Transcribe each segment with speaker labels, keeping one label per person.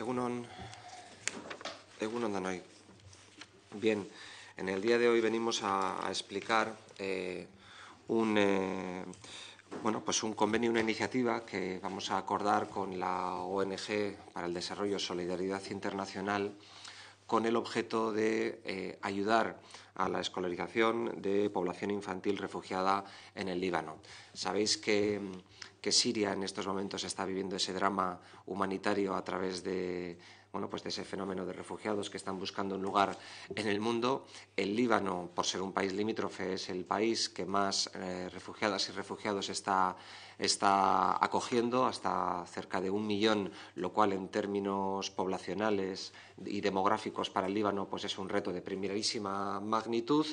Speaker 1: Egunon. Danoy. Bien, en el día de hoy venimos a, explicar eh, un, eh, bueno, pues un convenio, una iniciativa que vamos a acordar con la ONG para el Desarrollo Solidaridad Internacional con el objeto de eh, ayudar a la escolarización de población infantil refugiada en el Líbano. Sabéis que Siria en estos momentos está viviendo ese drama humanitario a través de, bueno, pues de ese fenómeno de refugiados que están buscando un lugar en el mundo. El Líbano, por ser un país limítrofe, es el país que más eh, refugiadas y refugiados está, está acogiendo, hasta cerca de un millón, lo cual en términos poblacionales y demográficos para el Líbano pues es un reto de primerísima magnitud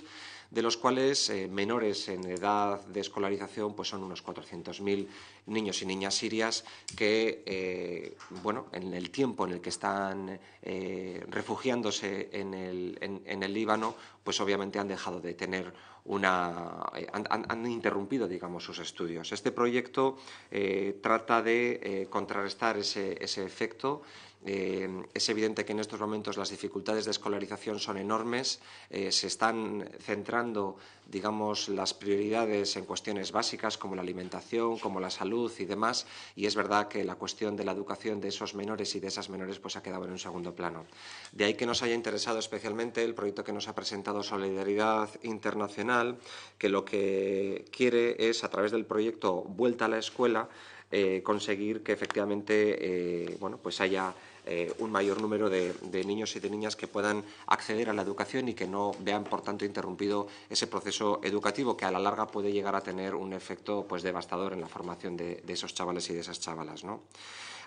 Speaker 1: de los cuales eh, menores en edad de escolarización pues son unos 400.000 niños y niñas sirias que, eh, bueno, en el tiempo en el que están eh, refugiándose en el, en, el Líbano, pues obviamente han dejado de tener una, han, interrumpido, digamos, sus estudios. Este proyecto trata de contrarrestar ese, ese efecto eh, es evidente que en estos momentos las dificultades de escolarización son enormes. Eh, se están centrando, digamos, las prioridades en cuestiones básicas como la alimentación, como la salud y demás. Y es verdad que la cuestión de la educación de esos menores y de esas menores pues, ha quedado en un segundo plano. De ahí que nos haya interesado especialmente el proyecto que nos ha presentado Solidaridad Internacional, que lo que quiere es, a través del proyecto Vuelta a la Escuela, eh, conseguir que efectivamente eh, bueno, pues haya eh, un mayor número de, niños y de niñas que puedan acceder a la educación y que no vean, por tanto, interrumpido ese proceso educativo que a la larga puede llegar a tener un efecto pues, devastador en la formación de, de esos chavales y de esas chavalas. ¿no?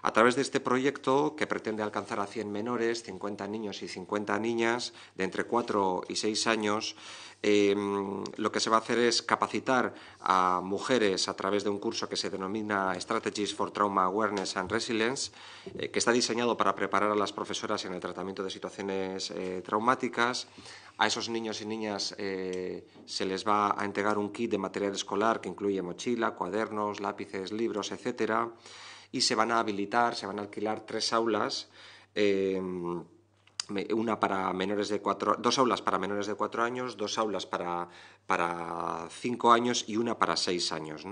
Speaker 1: A través de este proyecto, que pretende alcanzar a 100 menores, 50 niños y 50 niñas de entre 4 y 6 años, em, lo que se va a hacer es capacitar a mujeres a través de un curso que se denomina Strategies for Trauma Awareness and Resilience, eh, que está diseñado para preparar a las profesoras en el tratamiento de situaciones eh, traumáticas. A esos niños y niñas eh, se les va a entregar un kit de material escolar que incluye mochila, cuadernos, lápices, libros, etcétera y se van a habilitar, se van a alquilar tres aulas. Em, una para menores de cuatro, dos aulas para menores de cuatro años, dos aulas para, para cinco años y una para seis años,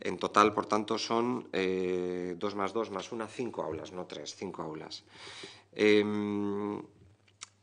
Speaker 1: En total, por tanto, son eh, dos más dos más una, cinco aulas, no tres, cinco aulas. Em,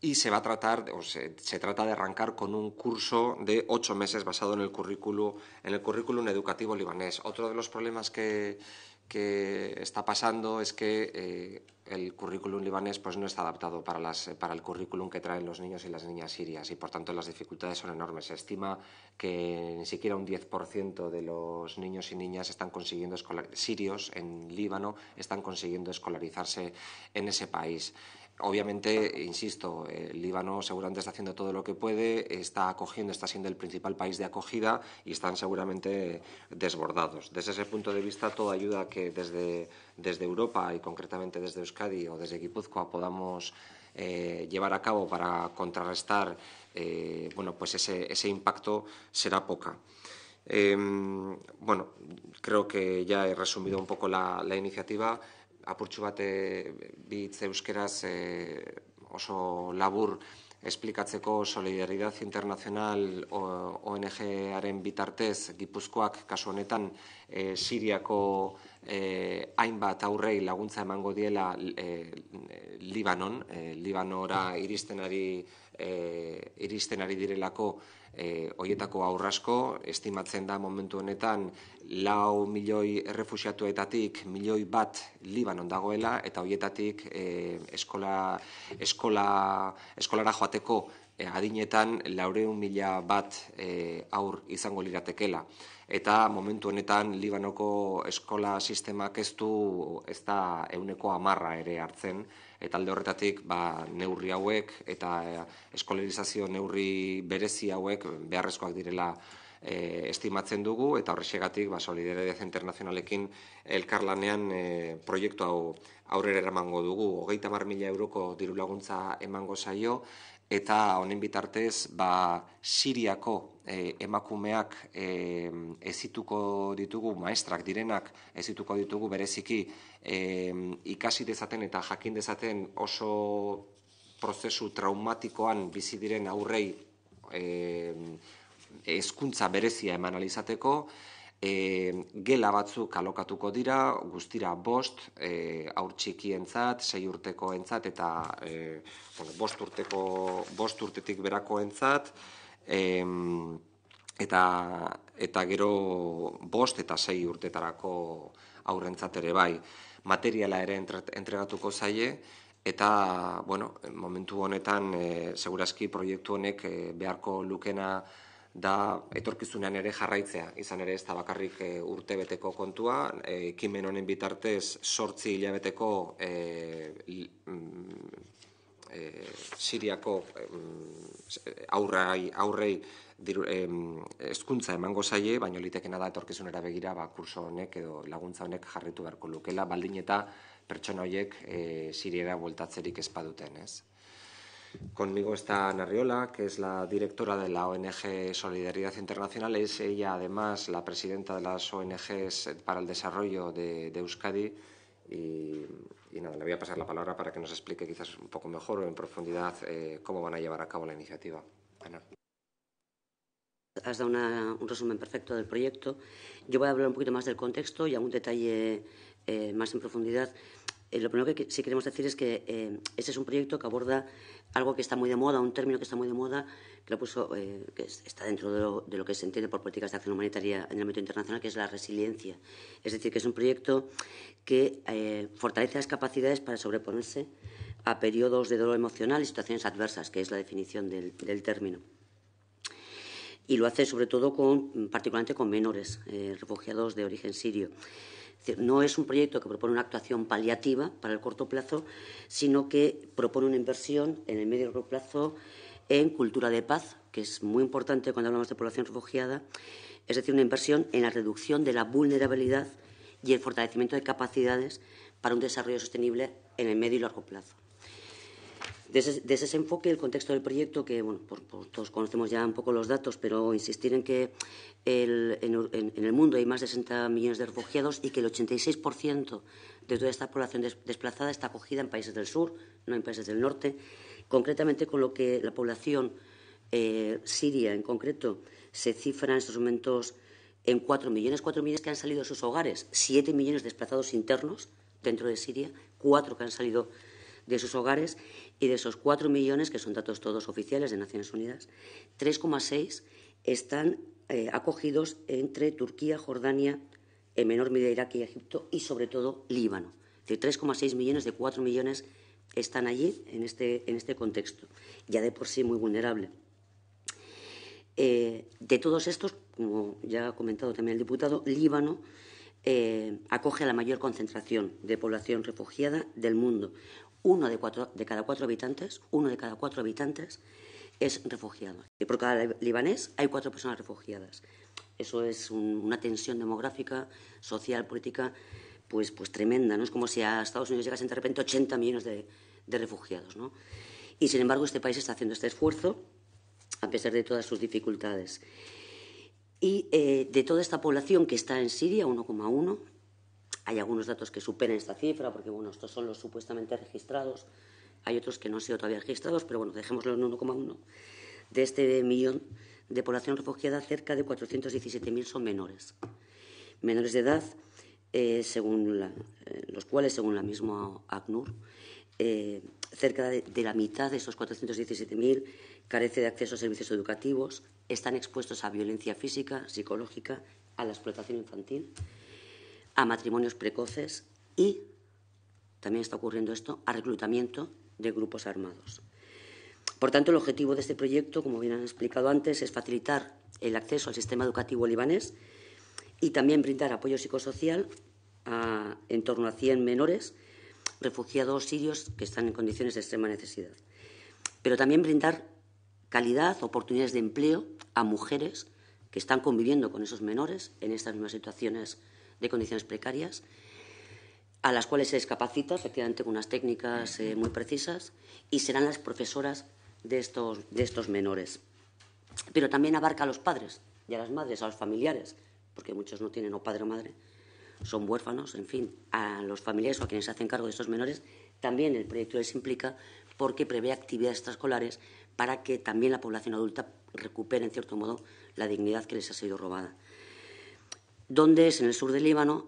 Speaker 1: y se va a tratar, o se, trata de arrancar con un curso de ocho meses basado en el currículo, en el currículum educativo libanés. Otro de los problemas que, que está pasando es que eh, el currículum libanés pues, no está adaptado para, las, eh, para el currículum que traen los niños y las niñas sirias y por tanto las dificultades son enormes. Se estima que ni siquiera un 10% de los niños y niñas están consiguiendo sirios en Líbano están consiguiendo escolarizarse en ese país. Obviamente, insisto, el Líbano seguramente está haciendo todo lo que puede, está acogiendo, está siendo el principal país de acogida y están seguramente desbordados. Desde ese punto de vista, toda ayuda que desde, desde Europa y concretamente desde Euskadi o desde Guipúzcoa podamos eh, llevar a cabo para contrarrestar eh, bueno, pues ese, ese impacto será poca. Em, bueno, creo que ya he resumido un poco la iniciativa. apurtxu bat e, bitz euskeraz e, oso labur esplikatzeko solidaridad internazional ONG-aren bitartez, gipuzkoak kasu honetan e, siriako e, hainbat aurrei laguntza emango diela e, Libanon, e, Libanora iristenari Eh, iristen ari direlako eh, hoietako aurrasko, estimatzen da momentu honetan lau milioi errefusiatuetatik milioi bat Libanon dagoela eta hoietatik eh, eskolara joateko adinetan laureun mila bat aur izango liratekela. Eta momentu honetan Libanoko eskola sistemak ez du ez da euneko amarra ere hartzen eta alde horretatik ba, neurri hauek eta eh, eskolarizazio neurri berezi hauek beharrezkoak direla eh, estimatzen dugu eta horrexegatik ba, Solidaridad Internacionalekin elkarlanean e, proiektu hau aurrera emango dugu, hogeita mar mila euroko diru laguntza emango zaio, eta honen bitartez ba, siriako eh, emakumeak e, ezituko ditugu, maestrak direnak ezituko ditugu bereziki ikasi dezaten eta jakin dezaten oso prozesu traumatikoan bizi diren aurrei e, ezkuntza berezia eman alizateko, e, gela batzuk alokatuko dira, guztira bost, e, eh, aur txikientzat, entzat, sei urteko entzat, eta e, bueno, bost, urteko, bost urtetik berako entzat, eta, eta gero bost eta sei urtetarako aurrentzat ere bai. Materiala ere entregatuko zaie, Eta, bueno, momentu honetan, e, seguraski proiektu honek beharko lukena da etorkizunean ere jarraitzea, izan ere ez da bakarrik e, urtebeteko kontua, eh, ekimen honen bitartez sortzi hilabeteko e, siriako mm, aurrei, aurrei eskuntza emango zaie, baina litekena da etorkizunera begira ba, kurso honek edo laguntza honek jarritu beharko lukela, baldin eta pertsona horiek e, siriera bueltatzerik espaduten, ez? Conmigo está Ana Riola, que es la directora de la ONG Solidaridad Internacional. Es ella, además, la presidenta de las ONGs para el desarrollo de, Euskadi. Y, nada, le voy a pasar la palabra para que nos explique quizás un poco mejor o en profundidad eh, cómo van a llevar a cabo la iniciativa. Ana.
Speaker 2: Has dado un resumen perfecto del proyecto. Yo voy a hablar un poquito más del contexto y algún detalle eh, más en profundidad. Eh, lo primero que sí queremos decir es que eh, ese es un proyecto que aborda algo que está muy de moda, un término que está muy de moda, que puso, eh, que está dentro de lo, que se entiende por políticas de acción humanitaria en el ámbito internacional, que es la resiliencia. Es decir, que es un proyecto que eh, fortalece las capacidades para sobreponerse a periodos de dolor emocional y situaciones adversas, que es la definición del, término. Y lo hace sobre todo con, particularmente con menores, eh, refugiados de origen sirio no es un proyecto que propone una actuación paliativa para el corto plazo, sino que propone una inversión en el medio y largo plazo en cultura de paz, que es muy importante cuando hablamos de población refugiada, es decir, una inversión en la reducción de la vulnerabilidad y el fortalecimiento de capacidades para un desarrollo sostenible en el medio y largo plazo. Desde ese, enfoque, el contexto del proyecto, que bueno, todos conocemos ya un poco los datos, pero insistir en que en, el mundo hay más de 60 millones de refugiados y que el 86% de toda esta población desplazada está acogida en países del sur, no en países del norte, concretamente con lo que la población eh, siria en concreto se cifra en estos momentos en 4 millones, 4 millones que han salido de sus hogares, 7 millones de desplazados internos dentro de Siria, 4 que han salido de sus hogares y de esos cuatro millones, que son datos todos oficiales de Naciones Unidas, 3,6 están eh, acogidos entre Turquía, Jordania, en menor medida Irak y Egipto y sobre todo Líbano. De 3,6 millones de cuatro millones están allí este, en este, contexto, ya de por sí muy vulnerable. Eh, de todos estos, como ya ha comentado también el diputado, Líbano eh, acoge a la mayor concentración de población refugiada del mundo, uno de, cada cuatro habitantes, uno de cada cuatro habitantes es refugiado. Y por cada libanés hay cuatro personas refugiadas. Eso es una tensión demográfica, social, política, pues, pues tremenda. No es como si a Estados Unidos llegasen de repente 80 millones de, refugiados. Y sin embargo, este país está haciendo este esfuerzo a pesar de todas sus dificultades. Y eh, de toda esta población que está en Siria, 1,1, hay algunos datos que superan esta cifra, porque bueno, estos son los supuestamente registrados, hay otros que no han sido todavía registrados, pero bueno, dejémoslo en 1,1. De este millón de población refugiada, cerca de 417.000 son menores. Menores de edad, eh, según eh, los cuales, según la misma ACNUR, eh, cerca de, de, la mitad de esos 417.000 carece de acceso a servicios educativos, están expuestos a violencia física, psicológica, a la explotación infantil a matrimonios precoces y, también está ocurriendo esto, a reclutamiento de grupos armados. Por tanto, el objetivo de este proyecto, como bien han explicado antes, es facilitar el acceso al sistema educativo libanés y también brindar apoyo psicosocial a en torno a 100 menores refugiados sirios que están en condiciones de extrema necesidad. Pero también brindar calidad, oportunidades de empleo a mujeres que están conviviendo con esos menores en estas mismas situaciones de condiciones precarias, a las cuales se les efectivamente, con unas técnicas eh, muy precisas, y serán las profesoras de estos, de estos menores. Pero también abarca a los padres y a las madres, a los familiares, porque muchos no tienen o padre o madre, son huérfanos, en fin, a los familiares o a quienes se hacen cargo de estos menores, también el proyecto les implica porque prevé actividades extraescolares para que también la población adulta recupere, en cierto modo, la dignidad que les ha sido robada donde es en el sur del Líbano,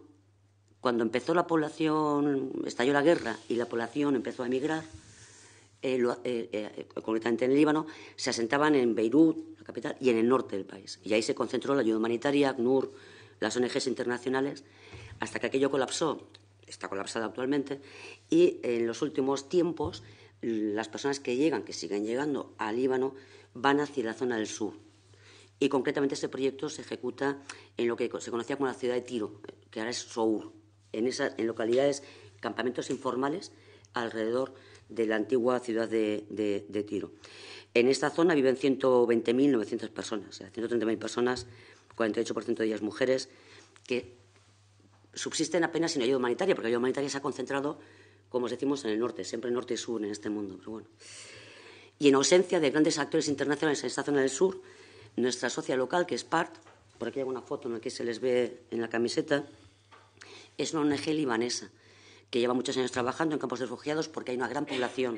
Speaker 2: cuando empezó la población, estalló la guerra y la población empezó a emigrar, eh, eh, eh, concretamente en el Líbano, se asentaban en Beirut, la capital, y en el norte del país. Y ahí se concentró la ayuda humanitaria, ACNUR, las ONGs internacionales, hasta que aquello colapsó, está colapsado actualmente, y en los últimos tiempos las personas que llegan, que siguen llegando al Líbano, van hacia la zona del sur, y concretamente ese proyecto se ejecuta en lo que se conocía como la ciudad de Tiro, que ahora es Sour, en, localidades, campamentos informales alrededor de la antigua ciudad de, Tiro. En esta zona viven 120.900 personas, o sea, 130.000 personas, 48% de ellas mujeres, que subsisten apenas sin ayuda humanitaria, porque la ayuda humanitaria se ha concentrado, como decimos, en el norte, siempre norte y sur en este mundo. Pero Y en ausencia de grandes actores internacionales en esta zona del sur, nuestra socia local, que es PART, por aquí hay una foto en la que se les ve en la camiseta, es una ONG libanesa que lleva muchos años trabajando en campos de refugiados porque hay una gran población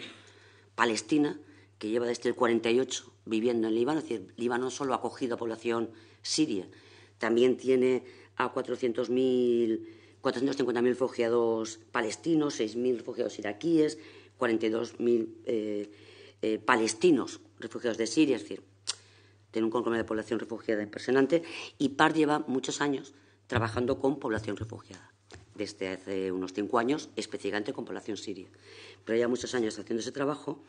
Speaker 2: palestina que lleva desde el 48 viviendo en Líbano. Es decir, Líbano solo ha acogido a población siria, también tiene a 400.000, 450.000 refugiados palestinos, 6.000 refugiados iraquíes, 42.000 eh, eh, palestinos refugiados de Siria. Es decir, tiene un conglomerado de población refugiada impresionante y PAR lleva muchos años trabajando con población refugiada. Desde hace unos cinco años, específicamente con población siria. Pero lleva muchos años haciendo ese trabajo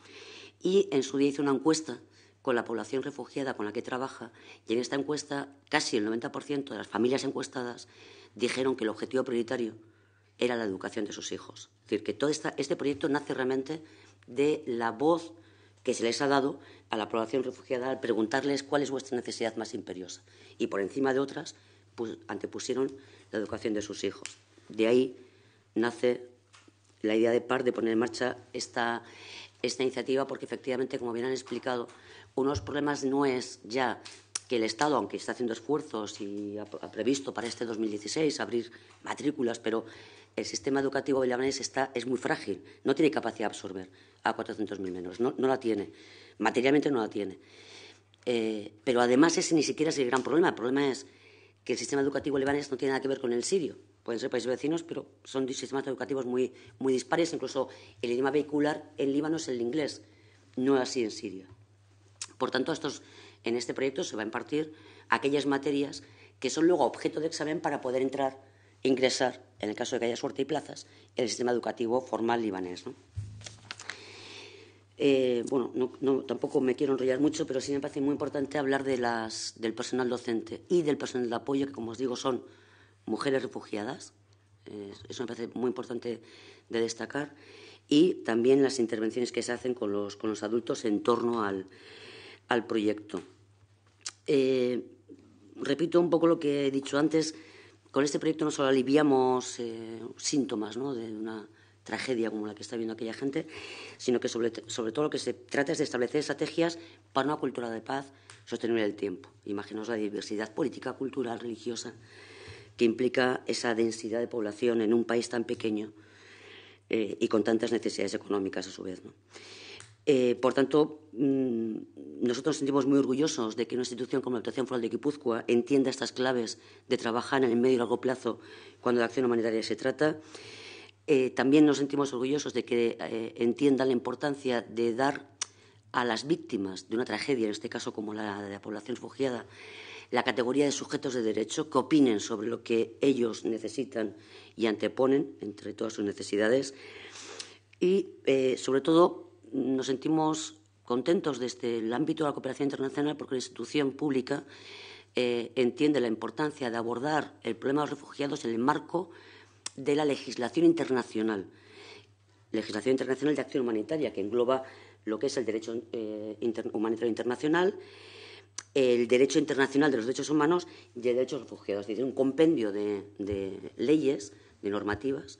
Speaker 2: y en su día hizo una encuesta con la población refugiada con la que trabaja y en esta encuesta casi el 90% de las familias encuestadas dijeron que el objetivo prioritario era la educación de sus hijos. Es decir, que todo este proyecto nace realmente de la voz que se les ha dado a la población refugiada al preguntarles cuál es vuestra necesidad más imperiosa. Y por encima de otras, pues, antepusieron la educación de sus hijos. De ahí nace la idea de PAR de poner en marcha esta, esta iniciativa, porque efectivamente, como bien han explicado, unos problemas no es ya que el Estado, aunque está haciendo esfuerzos y ha, previsto para este 2016 abrir matrículas, pero el sistema educativo libanés está, es muy frágil, no tiene capacidad de absorber a 400.000 menores, no, no, la tiene, materialmente no la tiene. Eh, pero además ese ni siquiera es el gran problema, el problema es que el sistema educativo libanés no tiene nada que ver con el sirio, pueden ser países vecinos, pero son sistemas educativos muy, muy dispares, incluso el idioma vehicular en Líbano es el inglés, no es así en Siria. Por tanto, estos en este proyecto se va a impartir aquellas materias que son luego objeto de examen para poder entrar ingresar, en el caso de que haya suerte y plazas, en el sistema educativo formal libanés. Eh, bueno, no, tampoco me quiero enrollar mucho, pero sí me parece muy importante hablar de las, del personal docente y del personal de apoyo, que como os digo son mujeres refugiadas. Eh, eso me parece muy importante de destacar. Y también las intervenciones que se hacen con los, con los adultos en torno al, al proyecto. Eh, repito un poco lo que he dicho antes, con este proyecto no solo aliviamos eh, síntomas ¿no? de una tragedia como la que está viendo aquella gente, sino que sobre, todo lo que se trata es de establecer estrategias para una cultura de paz sostenible en el tiempo. Imaginaos la diversidad política, cultural, religiosa que implica esa densidad de población en un país tan pequeño eh, y con tantas necesidades económicas a su vez. por tanto, mm, nosotros nos sentimos muy orgullosos de que una institución como la Diputación Foral de Guipúzcoa entienda estas claves de trabajar en el medio y largo plazo cuando de acción humanitaria se trata. Eh, también nos sentimos orgullosos de que eh, entiendan la importancia de dar a las víctimas de una tragedia, en este caso como la de la población refugiada, la categoría de sujetos de derecho, que opinen sobre lo que ellos necesitan y anteponen entre todas sus necesidades. Y, eh, sobre todo, nos sentimos contentos desde el ámbito de la cooperación internacional porque la institución pública eh, entiende la importancia de abordar el problema de los refugiados en el marco de la legislación internacional, legislación internacional de acción humanitaria, que engloba lo que es el derecho eh, humanitario internacional, el derecho internacional de los derechos humanos y el derecho de los refugiados. Es decir, un compendio de leyes, de normativas,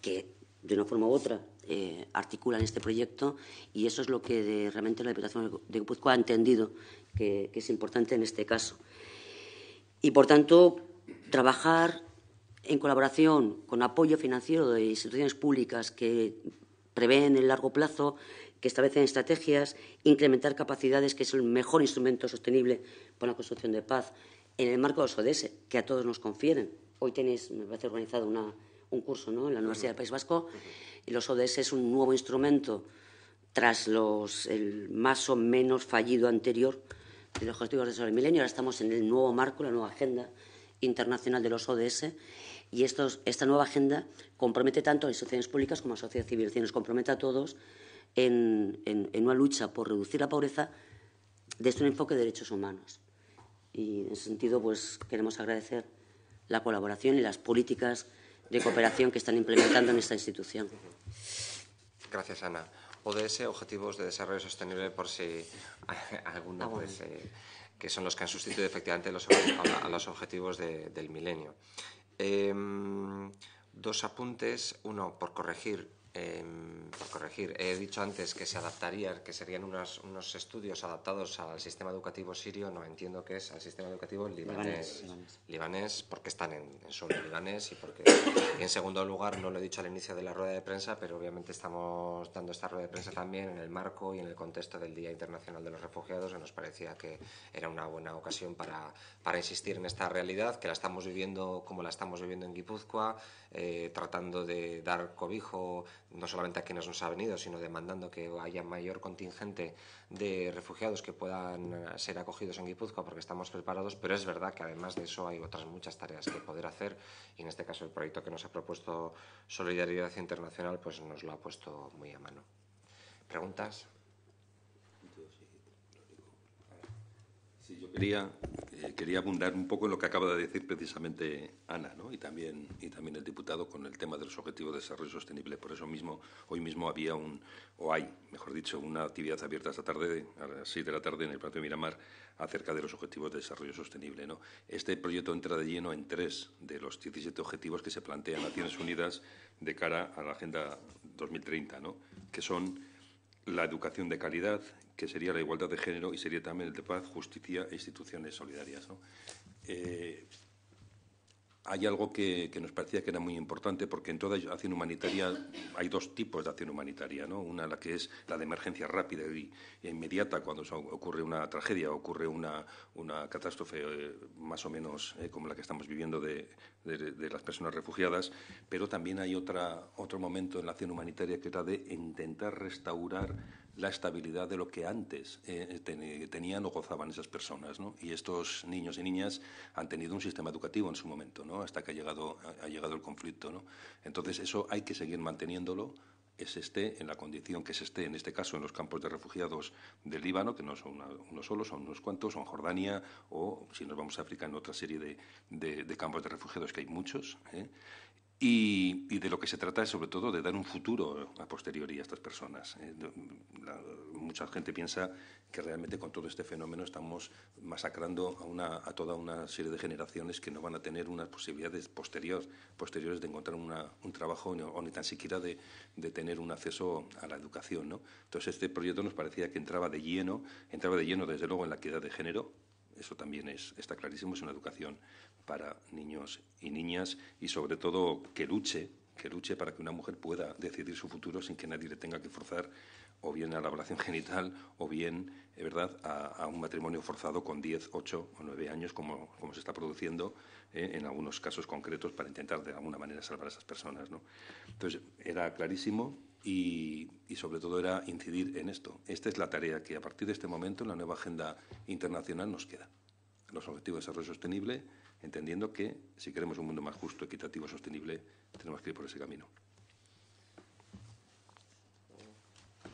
Speaker 2: que de una forma u otra, eh, articulan este proyecto y eso es lo que realmente la Diputación de Guipúzcoa ha entendido que, es importante en este caso. Y, por tanto, trabajar en colaboración con apoyo financiero de instituciones públicas que prevén el largo plazo, que establecen estrategias, incrementar capacidades, que es el mejor instrumento sostenible para la construcción de paz en el marco de los ODS, que a todos nos confieren. Hoy tenéis, me parece, organizado una, un curso en la Universidad del País Vasco y los ODS e es un nuevo instrumento tras el más o menos fallido anterior de los objetivos de desarrollo del milenio. Ahora estamos en el nuevo marco, la nueva agenda internacional de los ODS e y esto, esta nueva agenda compromete tanto a las instituciones públicas como a la sociedad civil, nos compromete a todos en, una lucha por reducir la pobreza desde un enfoque de derechos humanos. Y en ese sentido, pues queremos agradecer la colaboración y las políticas de cooperación que están implementando en esta institución.
Speaker 1: Gracias, Ana. ODS, eh, Objetivos de Desarrollo Sostenible, por si alguno, ah, pues, eh, que son los que han sustituido efectivamente los, a, los objetivos del milenio. Em, dos apuntes, uno por corregir eh, corregir, he dicho antes que se adaptarían, que serían unos, estudios adaptados al sistema educativo sirio, no entiendo que es al sistema educativo libanés, libanés, porque están en, en libanés y porque, en segundo lugar, no lo he dicho al inicio de la rueda de prensa, pero obviamente estamos dando esta rueda de prensa también en el marco y en el contexto del Día Internacional de los Refugiados, que nos parecía que era una buena ocasión para, para insistir en esta realidad, que la estamos viviendo como la estamos viviendo en Guipúzcoa, eh, tratando de dar cobijo no solamente a quienes nos han venido, sino demandando que haya mayor contingente de refugiados que puedan eh, ser acogidos en Guipúzcoa porque estamos preparados, pero es verdad que además de eso hay otras muchas tareas que poder hacer y en este caso el proyecto que nos ha propuesto Solidaridad Internacional pues nos lo ha puesto muy a
Speaker 3: mano. ¿Preguntas? yo quería, eh, quería abundar un poco en lo que acaba de decir precisamente Ana ¿no? y, también, y también el diputado con el tema de los objetivos de desarrollo sostenible. Por eso mismo, hoy mismo había un, o hay, mejor dicho, una actividad abierta esta tarde, a las 6 de la tarde, en el Plato de Miramar, acerca de los objetivos de desarrollo sostenible. ¿no? Este proyecto entra de lleno en tres de los 17 objetivos que se plantean Naciones Unidas de cara a la Agenda 2030, ¿no? que son la educación de calidad, que sería la igualdad de género y sería también el de paz, justicia e instituciones solidarias. Eh, hay algo que, nos parecía que era muy importante, porque en toda acción humanitaria hay dos tipos de acción humanitaria, ¿no? Una la que es la de emergencia rápida y e inmediata, cuando ocurre una tragedia, ocurre una, catástrofe eh, más o menos eh, como la que estamos viviendo de, las personas refugiadas, pero también hay otro momento en la acción humanitaria que es de intentar restaurar la estabilidad de lo que antes eh, tenían o gozaban esas personas. Y estos niños y niñas han tenido un sistema educativo en su momento, ¿no? hasta que ha llegado, ha llegado el conflicto. Entonces, eso hay que seguir manteniéndolo se esté en la condición que se esté, en este caso en los campos de refugiados del Líbano, que no son uno solo, son unos cuantos, son Jordania, o si nos vamos a África, en otra serie de, campos de refugiados, que hay muchos, ¿eh? Y, de lo que se trata es sobre todo de dar un futuro a posteriori a estas personas. ¿eh? mucha gente piensa que realmente con todo este fenómeno estamos masacrando a, toda una serie de generaciones que no van a tener unas posibilidades posteriores de encontrar un trabajo o ni, tan siquiera de, tener un acceso a la educación. Entonces este proyecto nos parecía que entraba de lleno, entraba de lleno desde luego en la equidad de género, eso también está clarísimo, es una educación para niños y niñas y sobre todo que luche, que luche para que una mujer pueda decidir su futuro sin que nadie le tenga que forzar o bien a la ablación genital o bien, ¿verdad?, a, un matrimonio forzado con 10, 8 o 9 años, como, se está produciendo ¿eh? en algunos casos concretos para intentar de alguna manera salvar a esas personas. Entonces, era clarísimo y, y, sobre todo era incidir en esto. Esta es la tarea que a partir de este momento en la nueva agenda internacional nos queda. Los objetivos de desarrollo sostenible, entendiendo que si queremos un mundo más justo, equitativo, sostenible, tenemos que ir por ese camino.
Speaker 1: el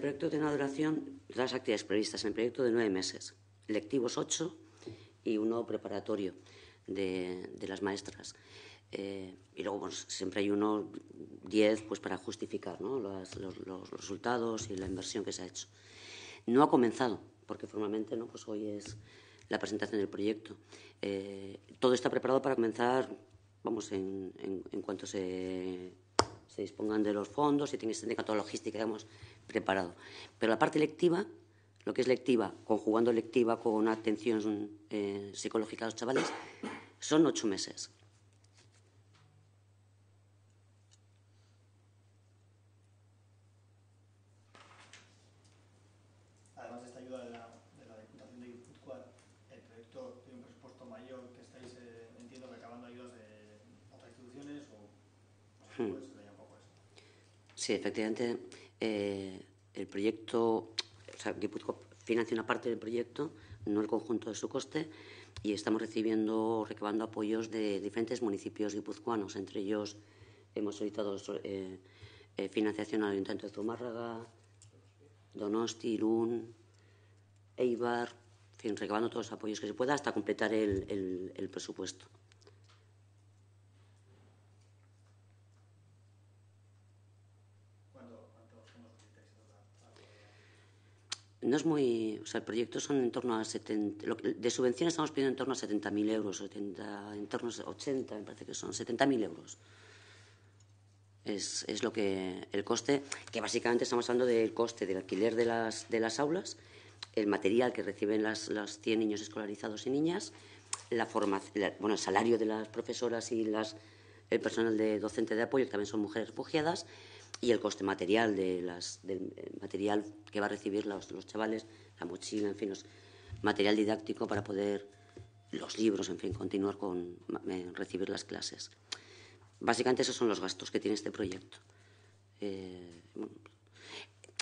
Speaker 2: proyecto proyecto tiene una duración, las actividades previstas en el proyecto, de nueve meses. Lectivos ocho y uno preparatorio de, de las maestras. Eh, y luego siempre hay uno, diez, pues, para justificar ¿no? los, los, resultados y la inversión que se ha hecho. No ha comenzado, porque formalmente ¿no? pues hoy es la presentación del proyecto. Eh, todo está preparado para comenzar, vamos, en, en, cuanto se, se, dispongan de los fondos y tenga toda la logística, hemos preparado. Pero la parte lectiva lo que es lectiva, conjugando lectiva con una atención eh, psicológica a los chavales, son ocho meses.
Speaker 1: Además de esta ayuda de la, de la Diputación de Guipúzcoa, el proyecto tiene un presupuesto mayor que estáis, entiendo, eh, recabando ayudas de otras instituciones
Speaker 2: hmm. Sí, efectivamente, eh, el proyecto o sea, financia una parte del proyecto, no el conjunto de su coste, y estamos recibiendo, o recabando apoyos de diferentes municipios guipuzcoanos. Entre ellos hemos solicitado eh, eh, financiación al Ayuntamiento de Zumárraga, Donosti, Irún, Eibar, fin, recabando todos los apoyos que se pueda hasta completar el presupuesto. No es muy. O sea, el proyecto son en torno a 70. de subvención estamos pidiendo en torno a 70.000 euros, 70, en torno a 80, me parece que son 70.000 euros. Es, lo que. El coste, que básicamente estamos hablando del coste del alquiler de las, de las aulas, el material que reciben las, los 100 niños escolarizados y niñas, el salario de las profesoras y el personal de docente de apoyo, que también son mujeres refugiadas y el coste material de las, del eh, material que va a recibir los, chavales, la mochila, en fin, material didáctico para poder, los libros, en fin, continuar con eh, recibir las clases. Básicamente esos son los gastos que tiene este proyecto. Eh,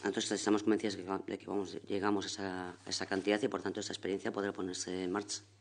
Speaker 2: entonces estamos convencidos de que, vamos, llegamos a esa, a esa cantidad y por tanto esa experiencia podrá ponerse en marcha.